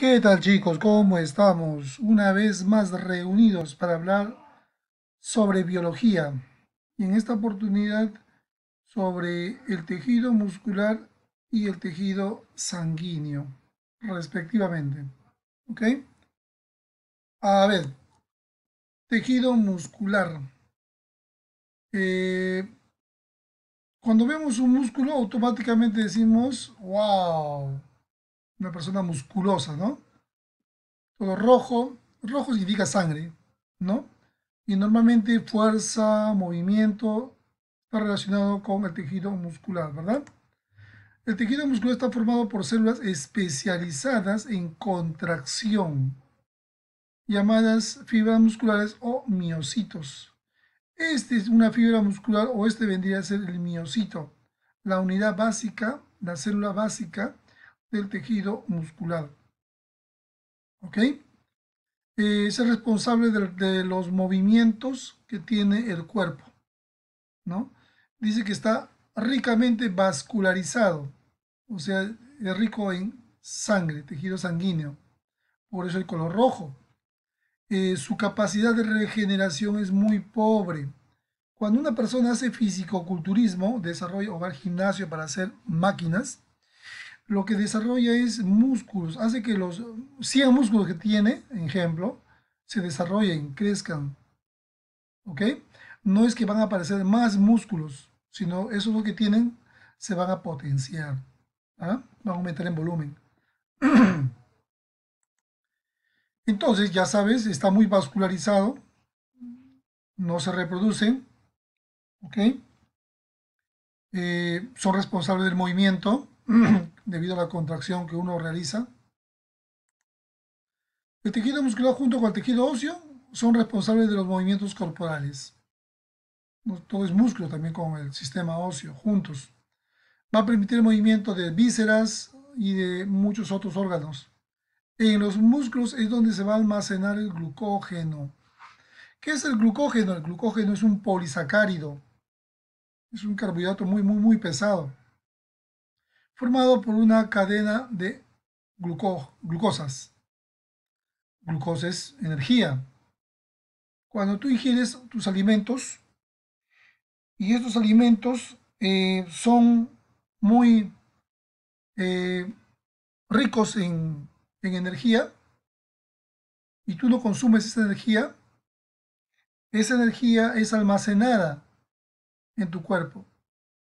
¿Qué tal chicos? ¿Cómo estamos? Una vez más reunidos para hablar sobre biología y en esta oportunidad sobre el tejido muscular y el tejido sanguíneo respectivamente. ¿Ok? A ver, tejido muscular. Eh, cuando vemos un músculo automáticamente decimos, wow, una persona musculosa, ¿no? Todo rojo, rojo significa sangre, ¿no? Y normalmente fuerza, movimiento, está relacionado con el tejido muscular, ¿verdad? El tejido muscular está formado por células especializadas en contracción, llamadas fibras musculares o miocitos. Este es una fibra muscular o este vendría a ser el miocito, la unidad básica, la célula básica del tejido muscular. ¿Ok? Eh, es el responsable de, los movimientos que tiene el cuerpo. ¿No? Dice que está ricamente vascularizado, o sea, es rico en sangre, tejido sanguíneo. Por eso el color rojo. Eh, su capacidad de regeneración es muy pobre. Cuando una persona hace fisicoculturismo, desarrolla o va al gimnasio para hacer máquinas, lo que desarrolla es músculos, hace que los 100 músculos que tiene, ejemplo, se desarrollen, crezcan. ¿Ok? No es que van a aparecer más músculos, sino esos lo que tienen se van a potenciar. ¿ah? Van a aumentar en volumen. Entonces, ya sabes, está muy vascularizado, no se reproducen, ¿ok? Eh, son responsables del movimiento, debido a la contracción que uno realiza. El tejido muscular junto con el tejido óseo son responsables de los movimientos corporales. Todo es músculo también con el sistema óseo, juntos. Va a permitir el movimiento de vísceras y de muchos otros órganos. En los músculos es donde se va a almacenar el glucógeno. ¿Qué es el glucógeno? El glucógeno es un polisacárido. Es un carbohidrato muy, muy, muy pesado formado por una cadena de glucosas, glucosas. es energía. Cuando tú ingieres tus alimentos, y estos alimentos eh, son muy eh, ricos en energía, y tú no consumes esa energía, esa energía es almacenada en tu cuerpo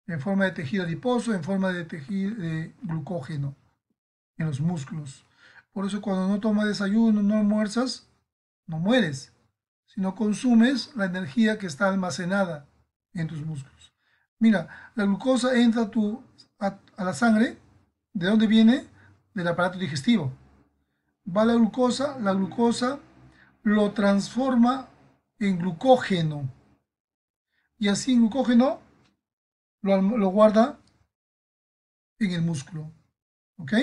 en forma de tejido adiposo, en forma de tejido de glucógeno en los músculos. Por eso cuando no tomas desayuno, no almuerzas, no mueres, sino consumes la energía que está almacenada en tus músculos. Mira, la glucosa entra a, tu, a la sangre. ¿De dónde viene? Del aparato digestivo. Va la glucosa, la glucosa lo transforma en glucógeno. Y así en glucógeno lo, guarda en el músculo. ¿Ok?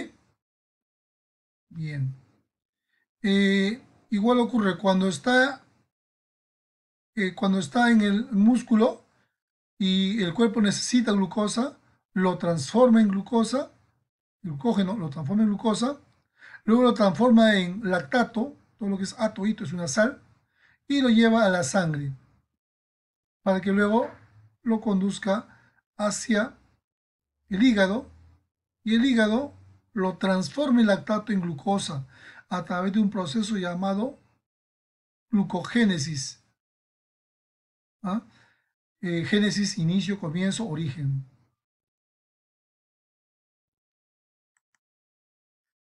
Bien. Eh, igual ocurre cuando está, eh, cuando está en el músculo y el cuerpo necesita glucosa, lo transforma en glucosa, glucógeno lo transforma en glucosa, luego lo transforma en lactato, todo lo que es atoito es una sal, y lo lleva a la sangre para que luego lo conduzca hacia el hígado y el hígado lo transforma el lactato en glucosa a través de un proceso llamado glucogénesis. ¿Ah? Eh, génesis, inicio, comienzo, origen.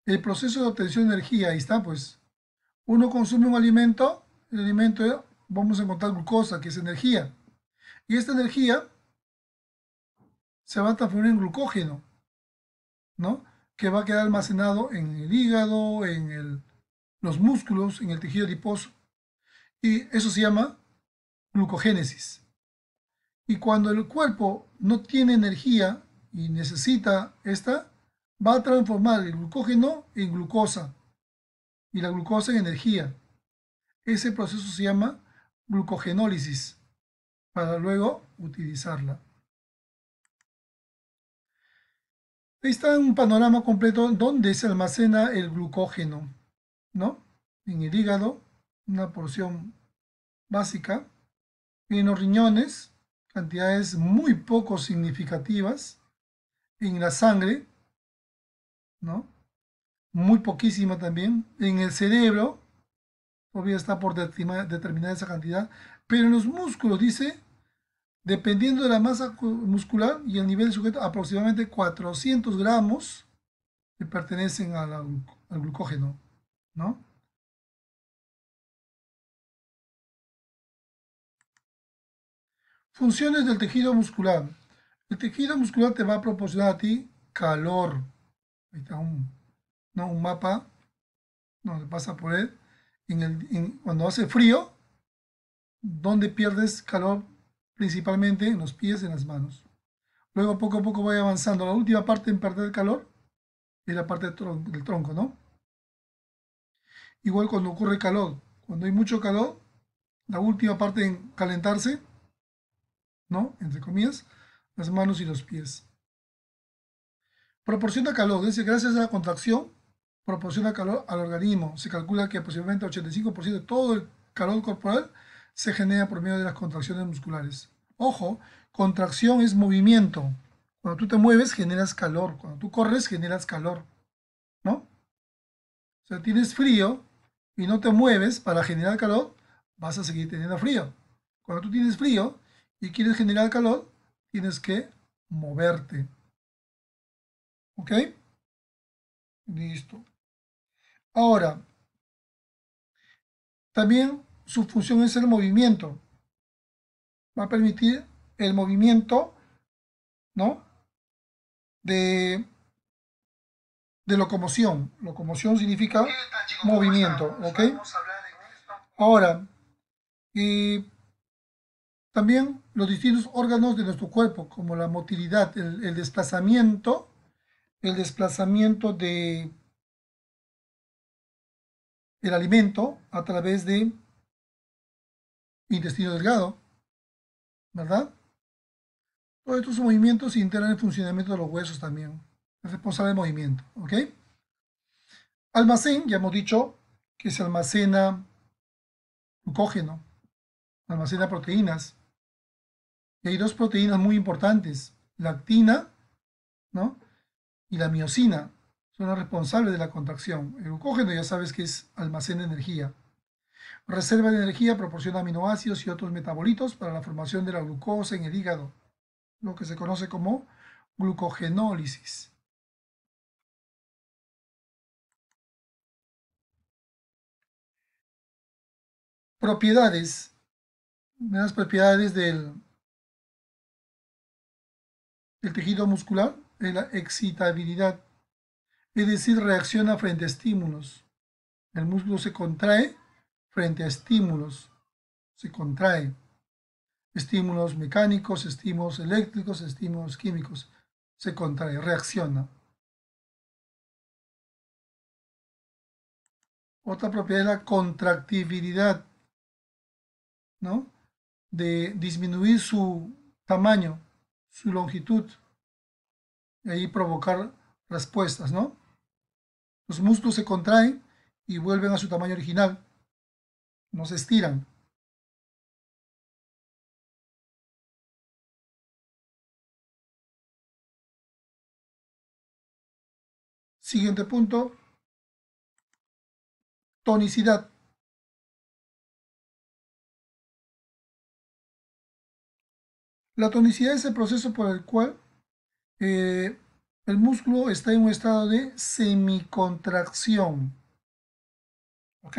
El proceso de obtención de energía, ahí está pues. Uno consume un alimento, el alimento vamos a encontrar glucosa, que es energía. Y esta energía se va a transformar en glucógeno, ¿no? Que va a quedar almacenado en el hígado, en los músculos, en el tejido adiposo. Y eso se llama glucogénesis. Y cuando el cuerpo no tiene energía y necesita esta, va a transformar el glucógeno en glucosa y la glucosa en energía. Ese proceso se llama glucogenólisis para luego utilizarla. Ahí está un panorama completo donde se almacena el glucógeno, ¿no? En el hígado, una porción básica. En los riñones, cantidades muy poco significativas. En la sangre, ¿no? Muy poquísima también. En el cerebro, todavía está por determinar esa cantidad. Pero en los músculos, dice, dependiendo de la masa muscular y el nivel del sujeto, aproximadamente 400 gramos que pertenecen al, glucógeno, ¿no? Funciones del tejido muscular. El tejido muscular te va a proporcionar a ti calor. Ahí está un, ¿no? un mapa donde pasa por él. cuando hace frío, ¿dónde pierdes calor principalmente en los pies y en las manos. Luego poco a poco voy avanzando. La última parte en perder calor es la parte del tronco, ¿no? Igual cuando ocurre calor, cuando hay mucho calor, la última parte en calentarse, ¿no? Entre comillas, las manos y los pies. Proporciona calor, decir, gracias a la contracción, proporciona calor al organismo. Se calcula que aproximadamente 85% de todo el calor corporal se genera por medio de las contracciones musculares. Ojo, contracción es movimiento. Cuando tú te mueves generas calor, cuando tú corres generas calor, ¿no? O sea, tienes frío y no te mueves para generar calor, vas a seguir teniendo frío. Cuando tú tienes frío y quieres generar calor, tienes que moverte. ¿Ok? Listo. Ahora, también su función es el movimiento. Va a permitir el movimiento, ¿no? De, de locomoción. Locomoción significa movimiento, ¿ok? Ahora, y también los distintos órganos de nuestro cuerpo, como la motilidad, el, el desplazamiento, el desplazamiento de el alimento a través de intestino delgado, ¿verdad? Todos estos movimientos se integran en el funcionamiento de los huesos también. Es responsable del movimiento, ¿ok? Almacén, ya hemos dicho que se almacena glucógeno, almacena proteínas. Y hay dos proteínas muy importantes, la actina ¿no? y la miocina, son las responsables de la contracción. El glucógeno ya sabes que es almacena energía reserva de energía, proporciona aminoácidos y otros metabolitos para la formación de la glucosa en el hígado, lo que se conoce como glucogenólisis. Propiedades, las propiedades del, tejido muscular, es la excitabilidad, es decir, reacciona frente a estímulos. El músculo se contrae frente a estímulos, se contrae. Estímulos mecánicos, estímulos eléctricos, estímulos químicos, se contrae, reacciona. Otra propiedad es la contractibilidad, ¿no? De disminuir su tamaño, su longitud, y ahí provocar respuestas, ¿no? Los músculos se contraen y vuelven a su tamaño original nos estiran. Siguiente punto, tonicidad. La tonicidad es el proceso por el cual eh, el músculo está en un estado de semicontracción. ¿Ok?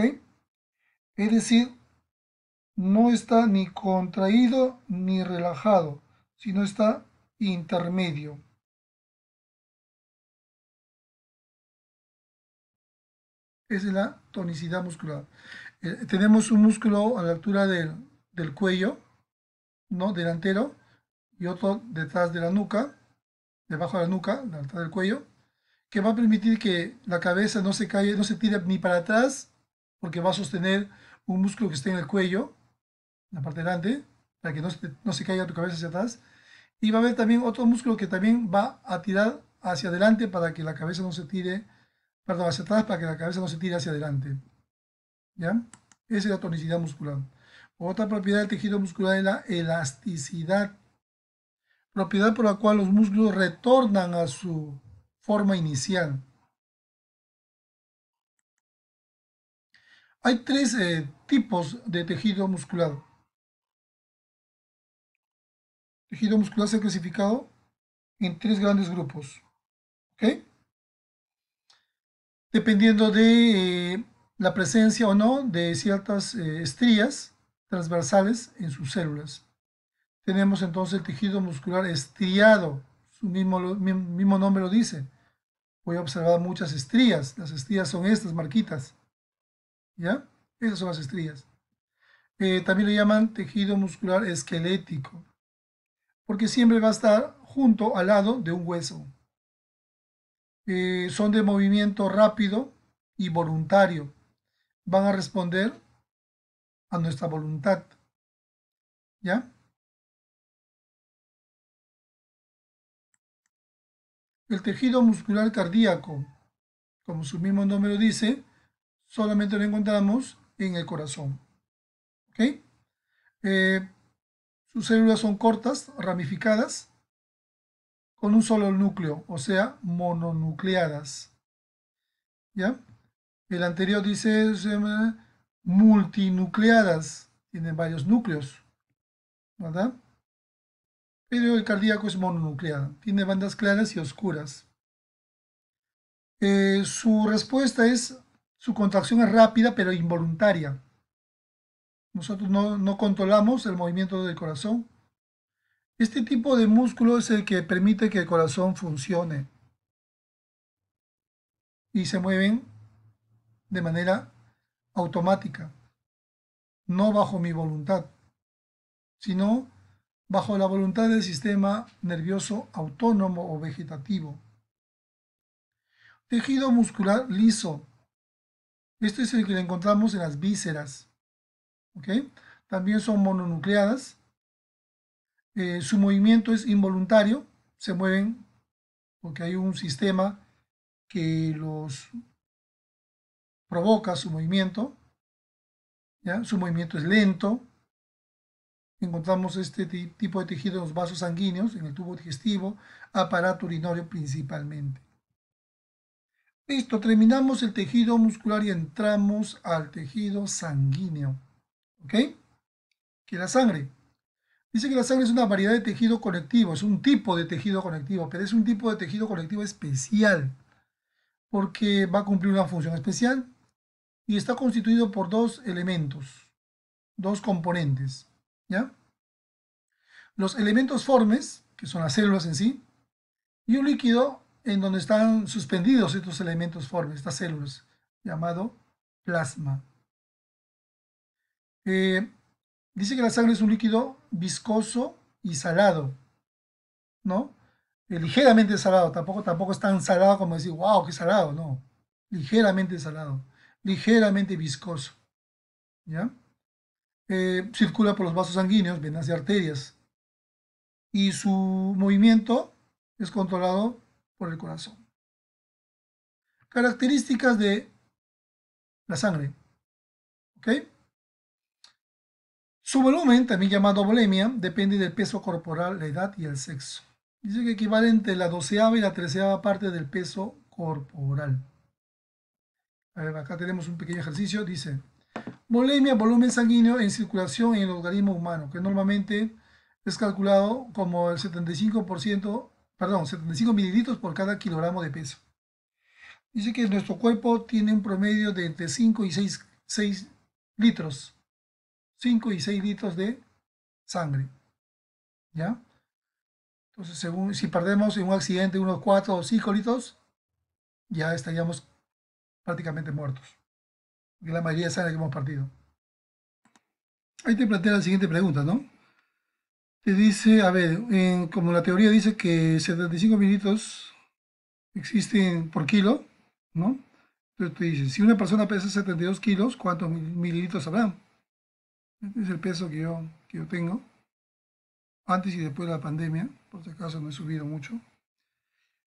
es decir, no está ni contraído ni relajado, sino está intermedio. Esa es la tonicidad muscular. Eh, tenemos un músculo a la altura del, del cuello, ¿no? delantero, y otro detrás de la nuca, debajo de la nuca, la altura del cuello, que va a permitir que la cabeza no se caiga, no se tire ni para atrás, porque va a sostener un músculo que está en el cuello, en la parte delante, para que no se, caiga tu cabeza hacia atrás. Y va a haber también otro músculo que también va a tirar hacia adelante para que la cabeza no se tire, perdón, hacia atrás para que la cabeza no se tire hacia adelante. ¿Ya? Esa es la tonicidad muscular. Otra propiedad del tejido muscular es la elasticidad, propiedad por la cual los músculos retornan a su forma inicial. Hay tres eh, tipos de tejido muscular. tejido muscular se ha clasificado en tres grandes grupos. ¿Ok? Dependiendo de eh, la presencia o no de ciertas eh, estrías transversales en sus células. Tenemos entonces el tejido muscular estriado, su mismo, mismo nombre lo dice. Voy a observar muchas estrías, las estrías son estas marquitas. ¿Ya? Esas son las estrellas eh, también lo llaman tejido muscular esquelético, porque siempre va a estar junto al lado de un hueso. Eh, son de movimiento rápido y voluntario. Van a responder a nuestra voluntad. ¿Ya? El tejido muscular cardíaco, como su mismo nombre lo dice, solamente lo encontramos en el corazón. ¿ok? Eh, sus células son cortas, ramificadas, con un solo núcleo, o sea, mononucleadas. ¿Ya? El anterior dice multinucleadas, tienen varios núcleos, ¿verdad? Pero el cardíaco es mononucleado, tiene bandas claras y oscuras. Eh, su respuesta es su contracción es rápida pero involuntaria. Nosotros no, controlamos el movimiento del corazón. Este tipo de músculo es el que permite que el corazón funcione y se mueven de manera automática, no bajo mi voluntad, sino bajo la voluntad del sistema nervioso autónomo o vegetativo. Tejido muscular liso, esto es el que encontramos en las vísceras. También son mononucleadas. Eh, su movimiento es involuntario, se mueven porque hay un sistema que los provoca su movimiento. Su movimiento es lento. Encontramos este tipo de tejido en los vasos sanguíneos, en el tubo digestivo, aparato urinario principalmente. Listo, terminamos el tejido muscular y entramos al tejido sanguíneo. ¿Ok? Que la sangre. Dice que la sangre es una variedad de tejido conectivo, es un tipo de tejido conectivo, pero es un tipo de tejido conectivo especial, porque va a cumplir una función especial y está constituido por dos elementos, dos componentes. ¿Ya? Los elementos formes, que son las células en sí, y un líquido en donde están suspendidos estos elementos formes, estas células, llamado plasma. Eh, dice que la sangre es un líquido viscoso y salado, ¿no? Eh, ligeramente salado, tampoco, tampoco es tan salado como decir, wow, qué salado, no. Ligeramente salado, ligeramente viscoso, ¿ya? Eh, circula por los vasos sanguíneos, venas y arterias. Y su movimiento es controlado por el corazón. Características de la sangre. ¿Ok? Su volumen, también llamado volemia, depende del peso corporal, la edad y el sexo. Dice que equivale entre la doceava y la treceava parte del peso corporal. A ver, acá tenemos un pequeño ejercicio. Dice, Bolemia. volumen sanguíneo en circulación en el organismo humano, que normalmente es calculado como el 75% perdón, 75 mililitros por cada kilogramo de peso. Dice que nuestro cuerpo tiene un promedio de entre 5 y 6, litros. 5 y 6 litros de sangre. ¿Ya? Entonces, según, si perdemos en un accidente unos 4 o 5 litros, ya estaríamos prácticamente muertos. la mayoría de sangre que hemos partido. Ahí te plantea la siguiente pregunta, ¿no? dice, a ver, como la teoría dice que 75 mililitros existen por kilo, ¿no? Entonces te dice, si una persona pesa 72 kilos, ¿cuántos mililitros habrá? Este es el peso que yo, que yo tengo, antes y después de la pandemia, por si acaso no he subido mucho.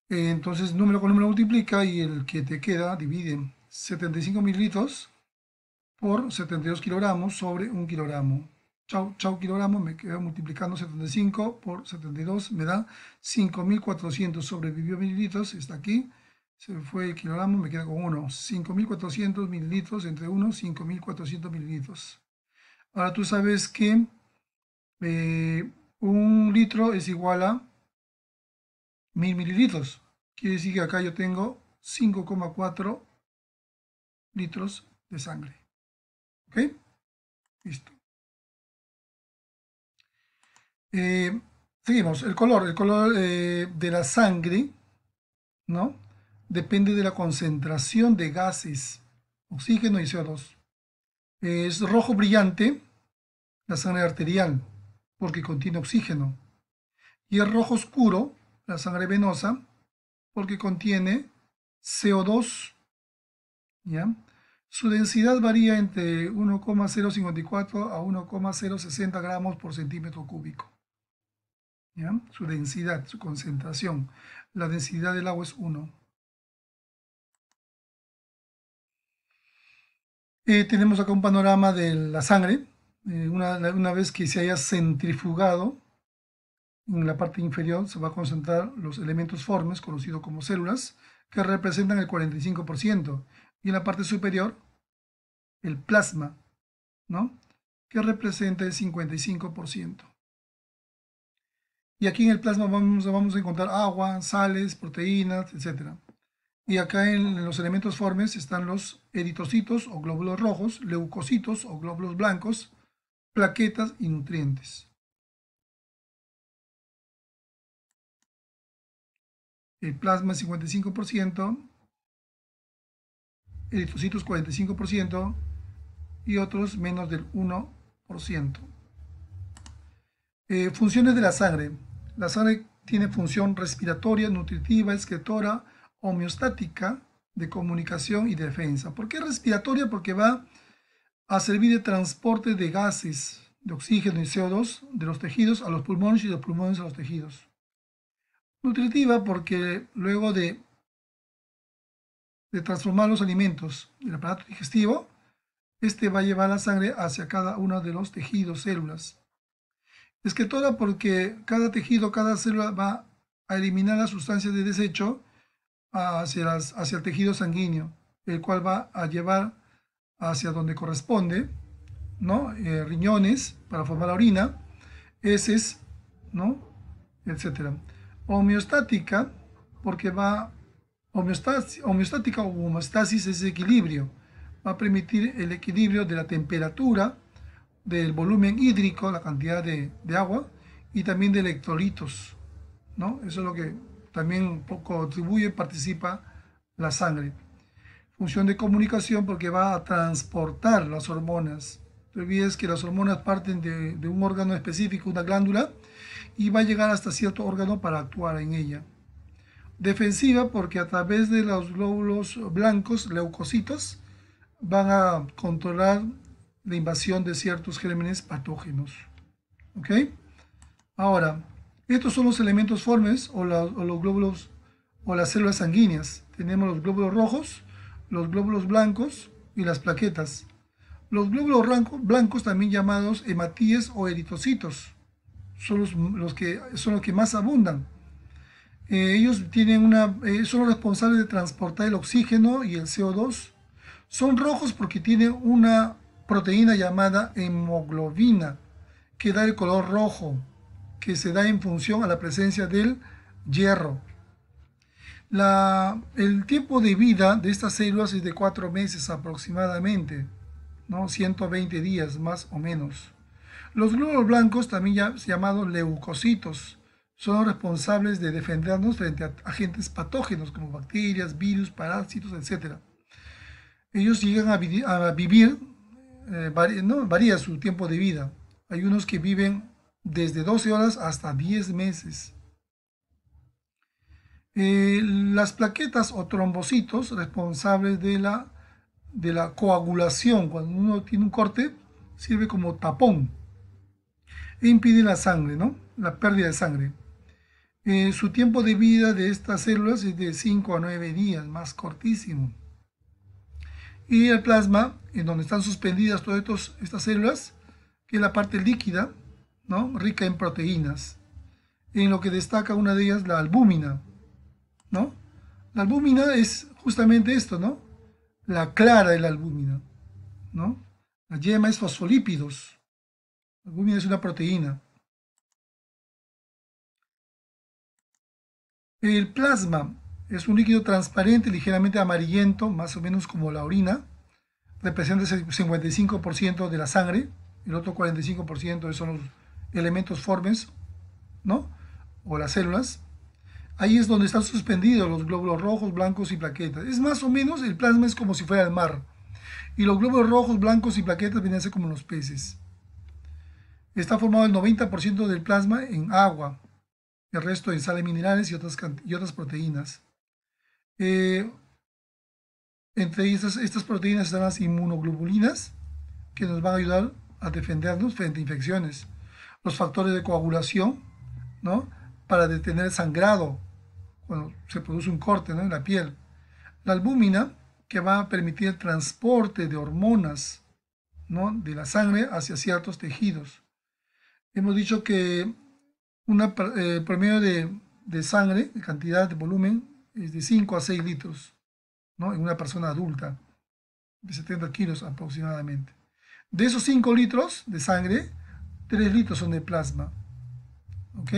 Entonces, número con número multiplica y el que te queda divide 75 mililitros por 72 kilogramos sobre un kilogramo chau, chau kilogramos, me queda multiplicando 75 por 72, me da 5.400, sobrevivió mililitros, está aquí, se fue el kilogramo, me queda con 1, 5.400 mililitros entre 1, 5.400 mililitros. Ahora tú sabes que eh, un litro es igual a 1.000 mililitros, quiere decir que acá yo tengo 5,4 litros de sangre. ¿Ok? Listo. Eh, seguimos, el color, el color eh, de la sangre, ¿no? Depende de la concentración de gases, oxígeno y CO2. Es rojo brillante, la sangre arterial, porque contiene oxígeno. Y es rojo oscuro, la sangre venosa, porque contiene CO2. ¿ya? Su densidad varía entre 1,054 a 1,060 gramos por centímetro cúbico su densidad, su concentración. La densidad del agua es 1. Eh, tenemos acá un panorama de la sangre, eh, una, vez que se haya centrifugado en la parte inferior se va a concentrar los elementos formes, conocidos como células, que representan el 45%, y en la parte superior el plasma, ¿no? que representa el 55%. Y aquí en el plasma vamos, vamos a encontrar agua, sales, proteínas, etc. Y acá en, los elementos formes están los eritocitos o glóbulos rojos, leucocitos o glóbulos blancos, plaquetas y nutrientes. El plasma es 55%, eritocitos 45% y otros menos del 1%. Eh, funciones de la sangre. La sangre tiene función respiratoria, nutritiva, excretora, homeostática, de comunicación y defensa. ¿Por qué respiratoria? Porque va a servir de transporte de gases, de oxígeno y CO2 de los tejidos a los pulmones y de los pulmones a los tejidos. Nutritiva porque luego de, transformar los alimentos el aparato digestivo, este va a llevar la sangre hacia cada uno de los tejidos, células. Es que toda, porque cada tejido, cada célula va a eliminar la sustancia de desecho hacia, el tejido sanguíneo, el cual va a llevar hacia donde corresponde, ¿no? Eh, riñones para formar la orina, heces, ¿no? Etcétera. Homeostática, porque va, homeostática o homeostasis es equilibrio, va a permitir el equilibrio de la temperatura, del volumen hídrico, la cantidad de, agua y también de electrolitos. ¿no? Eso es lo que también contribuye, participa la sangre. Función de comunicación porque va a transportar las hormonas. No olvides que las hormonas parten de, de un órgano específico, una glándula, y va a llegar hasta cierto órgano para actuar en ella. Defensiva porque a través de los glóbulos blancos, leucocitos, van a controlar la invasión de ciertos gérmenes patógenos. ¿Ok? Ahora, estos son los elementos formes o, los glóbulos o las células sanguíneas. Tenemos los glóbulos rojos, los glóbulos blancos y las plaquetas. Los glóbulos blancos, también llamados hematíes o eritocitos, son los, que, son los que más abundan. Eh, ellos tienen una, eh, son los responsables de transportar el oxígeno y el CO2. Son rojos porque tienen una proteína llamada hemoglobina, que da el color rojo, que se da en función a la presencia del hierro. La, el tiempo de vida de estas células es de 4 meses aproximadamente, ¿no? 120 días más o menos. Los glóbulos blancos, también llamados leucocitos, son responsables de defendernos frente a agentes patógenos como bacterias, virus, parásitos, etc. Ellos llegan a vivir eh, varía, no, varía su tiempo de vida. Hay unos que viven desde 12 horas hasta 10 meses. Eh, las plaquetas o trombocitos responsables de la, de la coagulación, cuando uno tiene un corte, sirve como tapón e impide la sangre, ¿no? la pérdida de sangre. Eh, su tiempo de vida de estas células es de 5 a 9 días, más cortísimo y el plasma, en donde están suspendidas todas estas células, que es la parte líquida, ¿no? rica en proteínas, en lo que destaca una de ellas la albúmina. ¿no? La albúmina es justamente esto, ¿no? la clara de la albúmina. ¿no? La yema es fosfolípidos. La albúmina es una proteína. El plasma es un líquido transparente, ligeramente amarillento, más o menos como la orina. Representa el 55% de la sangre, el otro 45% son los elementos formes, ¿no? O las células. Ahí es donde están suspendidos los glóbulos rojos, blancos y plaquetas. Es más o menos, el plasma es como si fuera el mar. Y los glóbulos rojos, blancos y plaquetas vienen a ser como los peces. Está formado el 90% del plasma en agua, el resto en sales minerales y otras, y otras proteínas. Eh, entre estas, proteínas están las inmunoglobulinas, que nos van a ayudar a defendernos frente a infecciones. Los factores de coagulación, ¿no? Para detener sangrado cuando se produce un corte en la piel. La albúmina, que va a permitir el transporte de hormonas ¿no? de la sangre hacia ciertos tejidos. Hemos dicho que un eh, promedio de, de sangre, de cantidad, de volumen, es de 5 a 6 litros, ¿no? En una persona adulta de 70 kilos aproximadamente. De esos 5 litros de sangre, 3 litros son de plasma. ¿Ok?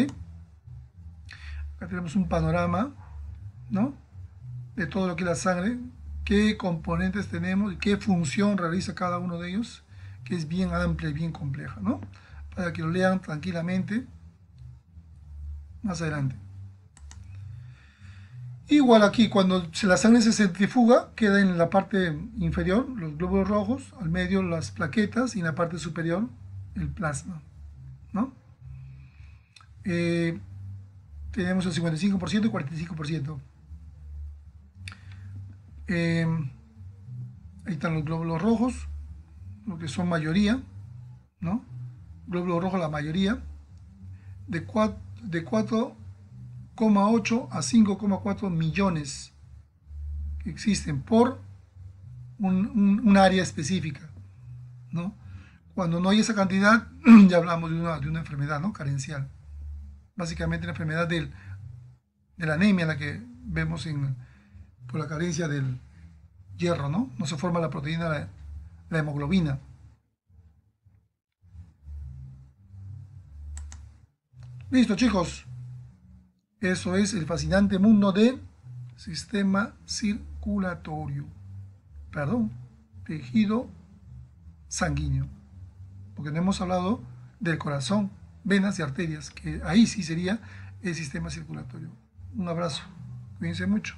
Acá tenemos un panorama, ¿no? De todo lo que es la sangre, qué componentes tenemos y qué función realiza cada uno de ellos, que es bien amplia y bien compleja, ¿no? Para que lo lean tranquilamente más adelante. Igual aquí, cuando la sangre se centrifuga, queda en la parte inferior los glóbulos rojos, al medio las plaquetas y en la parte superior el plasma. ¿no? Eh, tenemos el 55% y 45%. Eh, ahí están los glóbulos rojos, lo que son mayoría, ¿no? Glóbulos rojos la mayoría. De 4, de 4 5,8 a 5,4 millones que existen por un, área específica. ¿no? Cuando no hay esa cantidad, ya hablamos de una, enfermedad ¿no? carencial. Básicamente la enfermedad del, de la anemia, la que vemos por la carencia del hierro, ¿no? se forma la proteína, la hemoglobina. Listo, chicos. Eso es el fascinante mundo del sistema circulatorio. Perdón, tejido sanguíneo. Porque no hemos hablado del corazón, venas y arterias, que ahí sí sería el sistema circulatorio. Un abrazo. Cuídense mucho.